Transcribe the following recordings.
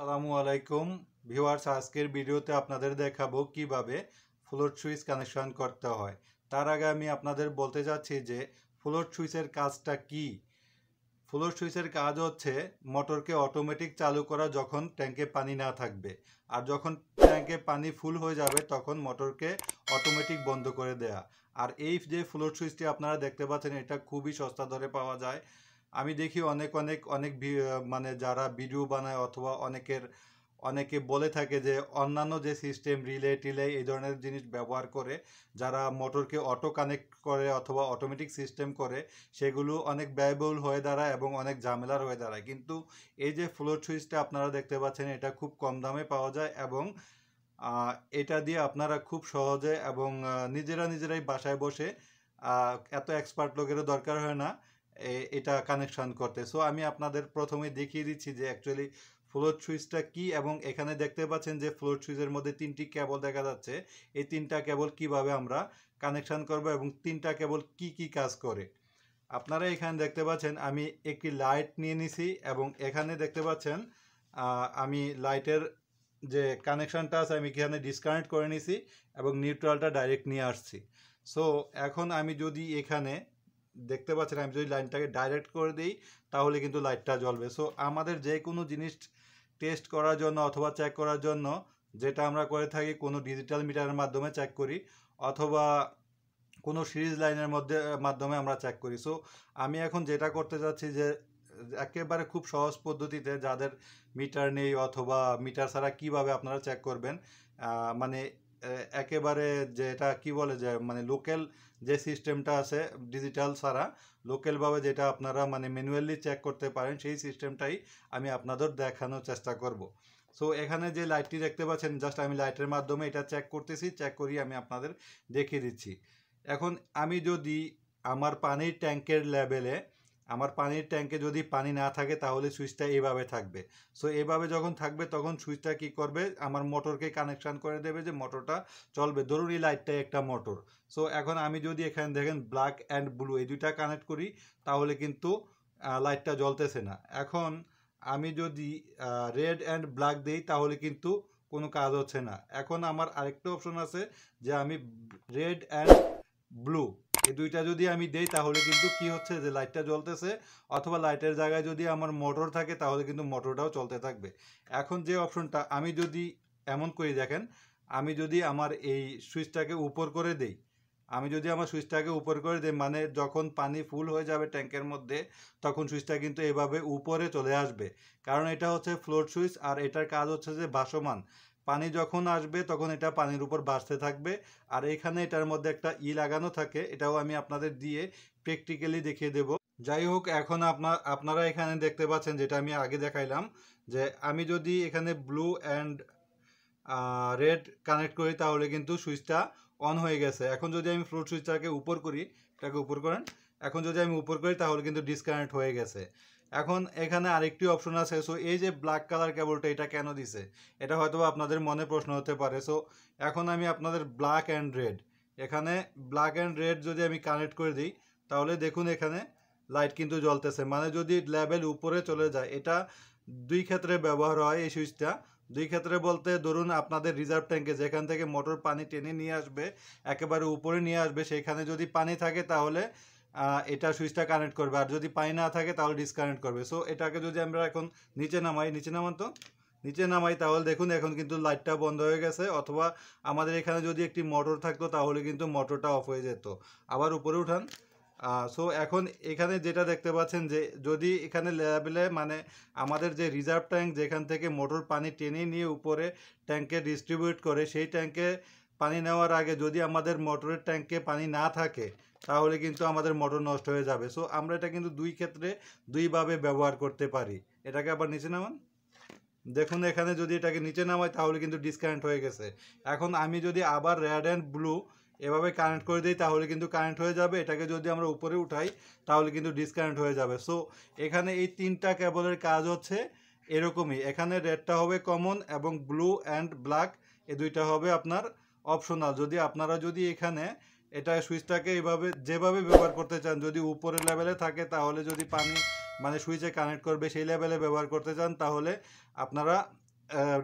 আসসালামু আলাইকুম ভিউয়ার্স আজকের ভিডিওতে আপনাদের দেখাবো কিভাবে ফ্লোর সুইচ কানেকশন করতে হয় তার আগে আমি আপনাদের বলতে যাচ্ছি যে ফ্লোর সুইচের কাজটা কি ফ্লোর সুইচের কাজ হচ্ছে মোটরকে অটোমেটিক চালু করা যখন ট্যাঙ্কে পানি না থাকবে আর যখন ট্যাঙ্কে পানি ফুল হয়ে যাবে তখন মোটরকে অটোমেটিক বন্ধ করে দেয়া আর এই যে ফ্লোর সুইচটি আপনারা দেখতে পাচ্ছেন এটা খুবই সস্তা দরে পাওয়া যায় আমি দেখি অনেক অনেক অনেক মানে যারা ভিডিও বানায় অথবা অনেকের অনেকে বলে থাকে যে অন্যান্য যে সিস্টেম রিলে টিলে এই ধরনের জিনিস ব্যবহার করে যারা মোটরকে অটো কানেক্ট করে অথবা অটোমেটিক সিস্টেম করে সেগুলো অনেক ব্যয়বহুল হয়ে দাঁড়ায় এবং অনেক ঝামেলার হয়ে দাঁড়ায় কিন্তু এই যে ফ্লোর সুইচটা আপনারা দেখতে পাচ্ছেন এটা খুব কম দামে পাওয়া যায় এবং এটা দিয়ে আপনারা খুব সহজে এবং নিজেরা নিজেরাই বাসায় বসে এত এক্সপার্ট লোকেরও দরকার হয় না এটা কানেকশন করতে সো আমি আপনাদের প্রথমে দেখিয়ে দিচ্ছি যে অ্যাকচুয়ালি ফ্লোর সুইচটা কি এবং এখানে দেখতে পাচ্ছেন যে ফ্লোর সুইচের মধ্যে তিনটি কেবল দেখা যাচ্ছে এই তিনটা কেবল কিভাবে আমরা কানেকশন করব এবং তিনটা কেবল কি কি কাজ করে আপনারা এখানে দেখতে পাচ্ছেন আমি একটি লাইট নিয়ে নিছি এবং এখানে দেখতে পাচ্ছেন আমি লাইটের যে কানেকশানটা আছে আমি এখানে ডিসকানেক্ট করে নিছি এবং নিউট্রালটা ডাইরেক্ট নিয়ে আসছি সো এখন আমি যদি এখানে দেখতে পাচ্ছেন আমি যদি লাইনটাকে ডাইরেক্ট করে দিই তাহলে কিন্তু লাইটটা জ্বলবে সো আমাদের যে কোনো জিনিস টেস্ট করার জন্য অথবা চেক করার জন্য যেটা আমরা করে থাকি কোনো ডিজিটাল মিটারের মাধ্যমে চেক করি অথবা কোনো সিরিজ লাইনের মধ্যে মাধ্যমে আমরা চেক করি সো আমি এখন যেটা করতে যাচ্ছি যে একেবারে খুব সহজ পদ্ধতিতে যাদের মিটার নেই অথবা মিটার ছাড়া কিভাবে আপনারা চেক করবেন মানে একেবারে যেটা কি বলে যে মানে লোকাল যে সিস্টেমটা আছে ডিজিটাল ছাড়া লোকালভাবে যেটা আপনারা মানে ম্যানুয়ালি চেক করতে পারেন সেই সিস্টেমটাই আমি আপনাদের দেখানোর চেষ্টা করব সো এখানে যে লাইটটি দেখতে পাচ্ছেন জাস্ট আমি লাইটের মাধ্যমে এটা চেক করতেছি চেক করি আমি আপনাদের দেখিয়ে দিচ্ছি এখন আমি যদি আমার পানির ট্যাঙ্কের লেভেলে আমার পানির ট্যাঙ্কে যদি পানি না থাকে তাহলে সুইচটা এভাবে থাকবে সো এভাবে যখন থাকবে তখন সুইচটা কি করবে আমার মোটরকে কানেকশান করে দেবে যে মোটরটা চলবে ধরুন এই লাইটটাই একটা মোটর সো এখন আমি যদি এখানে দেখেন ব্ল্যাক অ্যান্ড ব্লু এই দুইটা কানেক্ট করি তাহলে কিন্তু লাইটটা জ্বলতেছে না এখন আমি যদি রেড অ্যান্ড ব্ল্যাক দিই তাহলে কিন্তু কোনো কাজ হচ্ছে না এখন আমার আরেকটা অপশন আছে যে আমি রেড অ্যান্ড ব্লু এই দুইটা যদি আমি দেই তাহলে কিন্তু কি হচ্ছে যে লাইটটা জ্বলতেছে অথবা লাইটের জায়গায় যদি আমার মোটর থাকে তাহলে কিন্তু মোটরটাও চলতে থাকবে এখন যে অপশনটা আমি যদি এমন করে দেখেন আমি যদি আমার এই সুইচটাকে উপর করে দেই আমি যদি আমার সুইচটাকে উপর করে দিই মানে যখন পানি ফুল হয়ে যাবে ট্যাঙ্কের মধ্যে তখন সুইচটা কিন্তু এভাবে উপরে চলে আসবে কারণ এটা হচ্ছে ফ্লোর সুইচ আর এটার কাজ হচ্ছে যে ভাসমান পানি যখন আসবে তখন এটা পানির উপর ভাসতে থাকবে আর এখানে এটার মধ্যে একটা ই লাগানো থাকে এটাও আমি আপনাদের দিয়ে প্র্যাকটিক্যালি দেখিয়ে দেব যাই হোক এখন আপনার আপনারা এখানে দেখতে পাচ্ছেন যেটা আমি আগে দেখাইলাম যে আমি যদি এখানে ব্লু অ্যান্ড রেড কানেক্ট করি তাহলে কিন্তু সুইচটা অন হয়ে গেছে এখন যদি আমি ফ্লুট সুইচটাকে উপর করি এটাকে উপর করেন এখন যদি আমি উপর করি তাহলে কিন্তু ডিসকানেক্ট হয়ে গেছে এখন এখানে আরেকটি অপশন আছে সো এই যে ব্ল্যাক কালার কেবলটা এটা কেন দিছে এটা হয়তো আপনাদের মনে প্রশ্ন হতে পারে সো এখন আমি আপনাদের ব্ল্যাক অ্যান্ড রেড এখানে ব্ল্যাক অ্যান্ড রেড যদি আমি কানেক্ট করে দিই তাহলে দেখুন এখানে লাইট কিন্তু জ্বলতেছে মানে যদি লেভেল উপরে চলে যায় এটা দুই ক্ষেত্রে ব্যবহার হয় এই সুইচটা দুই ক্ষেত্রে বলতে ধরুন আপনাদের রিজার্ভ ট্যাঙ্কে যেখান থেকে মোটর পানি টেনে নিয়ে আসবে একেবারে উপরে নিয়ে আসবে সেখানে যদি পানি থাকে তাহলে এটা সুইচটা কানেক্ট করবে আর যদি পানি না থাকে তাহলে ডিসকানেক্ট করবে সো এটাকে যদি আমরা এখন নিচে নামাই নিচে নামান তো নিচে নামাই তাহলে দেখুন এখন কিন্তু লাইটটা বন্ধ হয়ে গেছে অথবা আমাদের এখানে যদি একটি মোটর থাকতো তাহলে কিন্তু মোটরটা অফ হয়ে যেত আবার উপরে উঠান সো এখন এখানে যেটা দেখতে পাচ্ছেন যে যদি এখানে লেবেলে মানে আমাদের যে রিজার্ভ ট্যাঙ্ক যেখান থেকে মোটর পানি টেনে নিয়ে উপরে ট্যাঙ্কে ডিস্ট্রিবিউট করে সেই ট্যাঙ্কে পানি নেওয়ার আগে যদি আমাদের মোটরের ট্যাঙ্কে পানি না থাকে তাহলে কিন্তু আমাদের মটন নষ্ট হয়ে যাবে সো আমরা এটা কিন্তু দুই ক্ষেত্রে দুইভাবে ব্যবহার করতে পারি এটাকে আবার নিচে নামান দেখুন এখানে যদি এটাকে নিচে নামাই তাহলে কিন্তু ডিসকানেক্ট হয়ে গেছে এখন আমি যদি আবার রেড অ্যান্ড ব্লু এভাবে কানেক্ট করে দিই তাহলে কিন্তু কানেক্ট হয়ে যাবে এটাকে যদি আমরা উপরে উঠাই তাহলে কিন্তু ডিসকানেক্ট হয়ে যাবে সো এখানে এই তিনটা কেবলের কাজ হচ্ছে এরকমই এখানে রেডটা হবে কমন এবং ব্লু অ্যান্ড ব্ল্যাক এ দুইটা হবে আপনার অপশনাল যদি আপনারা যদি এখানে এটা সুইচটাকে এইভাবে যেভাবে ব্যবহার করতে চান যদি উপরের লেভেলে থাকে তাহলে যদি পানি মানে সুইচে কানেক্ট করবে সেই লেভেলে ব্যবহার করতে চান তাহলে আপনারা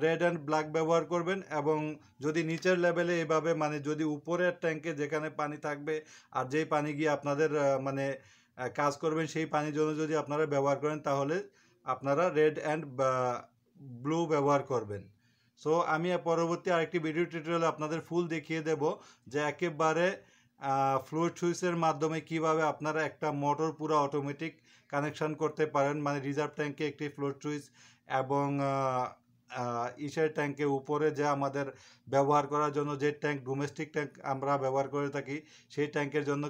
রেড অ্যান্ড ব্ল্যাক ব্যবহার করবেন এবং যদি নিচের লেভেলে এভাবে মানে যদি উপরের ট্যাঙ্কে যেখানে পানি থাকবে আর যেই পানি গিয়ে আপনাদের মানে কাজ করবেন সেই পানির জন্য যদি আপনারা ব্যবহার করেন তাহলে আপনারা রেড অ্যান্ড ব্লু ব্যবহার করবেন সো আমি পরবর্তী আরেকটি ভিডিও টিউটোরিয়াল আপনাদের ফুল দেখিয়ে দেব যে একেবারে ফ্লোর সুইচের মাধ্যমে কিভাবে আপনারা একটা মোটর পুরো অটোমেটিক কানেকশান করতে পারেন মানে রিজার্ভ ট্যাঙ্কে একটি ফ্লোর সুইচ এবং ইসের ট্যাঙ্কের উপরে যে আমাদের ব্যবহার করার জন্য যে ট্যাঙ্ক ডোমেস্টিক ট্যাঙ্ক আমরা ব্যবহার করে থাকি সেই ট্যাঙ্কের জন্য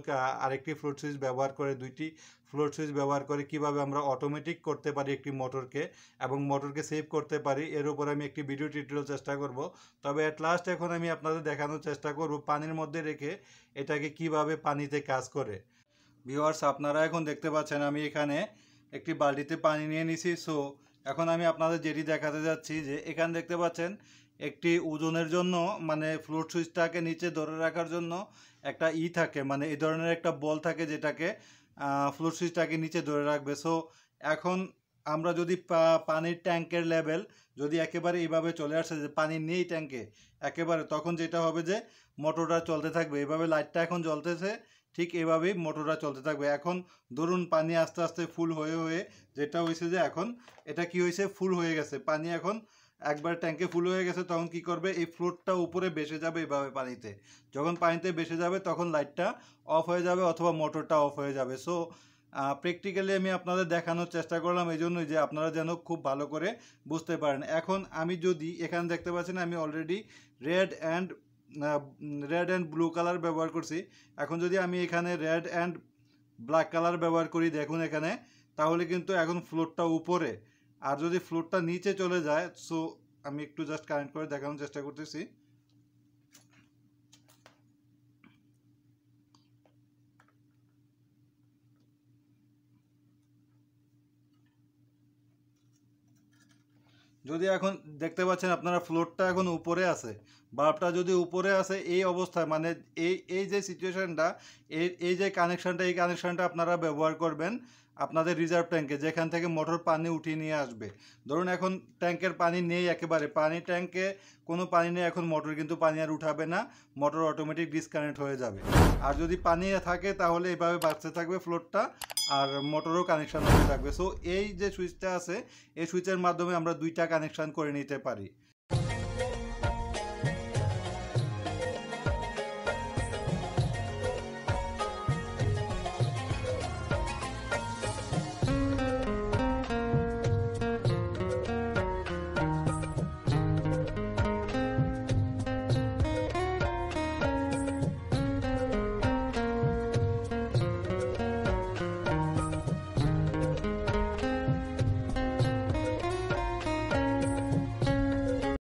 আরেকটি ফ্লোর সুইচ ব্যবহার করে দুইটি ফ্লোর সুইচ ব্যবহার করে কিভাবে আমরা অটোমেটিক করতে পারি একটি মোটরকে এবং মোটরকে সেভ করতে পারি এর উপর আমি একটি ভিডিও টিউটোরিয়াল চেষ্টা করব তবে অ্যাট লাস্ট এখন আমি আপনাদের দেখানোর চেষ্টা করব পানির মধ্যে রেখে এটাকে কিভাবে পানিতে কাজ করে ভিওয়ার্স আপনারা এখন দেখতে পাচ্ছেন আমি এখানে একটি বালতিতে পানি নিয়ে নিছি সো এখন আমি আপনাদের যেটি দেখাতে যাচ্ছি যে এখানে দেখতে পাচ্ছেন একটি ওজনের জন্য মানে ফ্লোট সুইচটাকে নিচে ধরে রাখার জন্য একটা ই থাকে মানে এই ধরনের একটা বল থাকে যেটাকে ফ্লোর সুইচটাকে নিচে ধরে রাখবে সো এখন আমরা যদি পানির ট্যাঙ্কের লেভেল যদি একেবারে এইভাবে চলে আসে যে পানি নেই ট্যাঙ্কে একেবারে তখন যেটা হবে যে মোটরটা চলতে থাকবে এইভাবে লাইটটা এখন জ্বলতেছে ঠিক এভাবেই মোটরটা চলতে থাকবে এখন ধরুন পানি আস্তে আস্তে ফুল হয়ে হয়ে যেটা হয়েছে যে এখন এটা কি হয়েছে ফুল হয়ে গেছে পানি এখন একবার ট্যাঙ্কে ফুল হয়ে গেছে তখন কি করবে এই ফ্লোরটা উপরে বেসে যাবে এভাবে পানিতে যখন পানিতে বেসে যাবে তখন লাইটটা অফ হয়ে যাবে অথবা মোটরটা অফ হয়ে যাবে সো প্র্যাকটিক্যালি আমি আপনাদের দেখানোর চেষ্টা করলাম এই জন্যই যে আপনারা যেন খুব ভালো করে বুঝতে পারেন এখন আমি যদি এখানে দেখতে পাচ্ছেন আমি already red and red and blue colour ব্যবহার করছি এখন যদি আমি এখানে রেড অ্যান্ড ব্ল্যাক কালার ব্যবহার করি দেখুন এখানে তাহলে কিন্তু এখন ফ্লোরটা উপরে আর যদি ফ্লোরটা নিচে চলে যায় সো আমি একটু জাস্ট কানেক্ট করে দেখানোর চেষ্টা করতেছি যদি এখন দেখতে পাচ্ছেন আপনারা ফ্লোরটা এখন উপরে আছে বাল্বটা যদি উপরে আছে এই অবস্থায় মানে এই এই যে সিচুয়েশানটা এই এই যে কানেকশানটা এই কানেকশানটা আপনারা ব্যবহার করবেন আপনাদের রিজার্ভ ট্যাঙ্কে যেখান থেকে মোটর পানি উঠিয়ে নিয়ে আসবে ধরুন এখন ট্যাঙ্কের পানি নেই একেবারে পানি ট্যাঙ্কে কোনো পানি নেই এখন মোটর কিন্তু পানি আর উঠাবে না মোটর অটোমেটিক ডিসকানেক্ট হয়ে যাবে আর যদি পানি থাকে তাহলে এভাবে বাড়তে থাকবে ফ্লোরটা আর মোটরও কানেকশান হতে থাকবে সো এই যে সুইচটা আছে এই সুইচের মাধ্যমে আমরা দুইটা কানেকশান করে নিতে পারি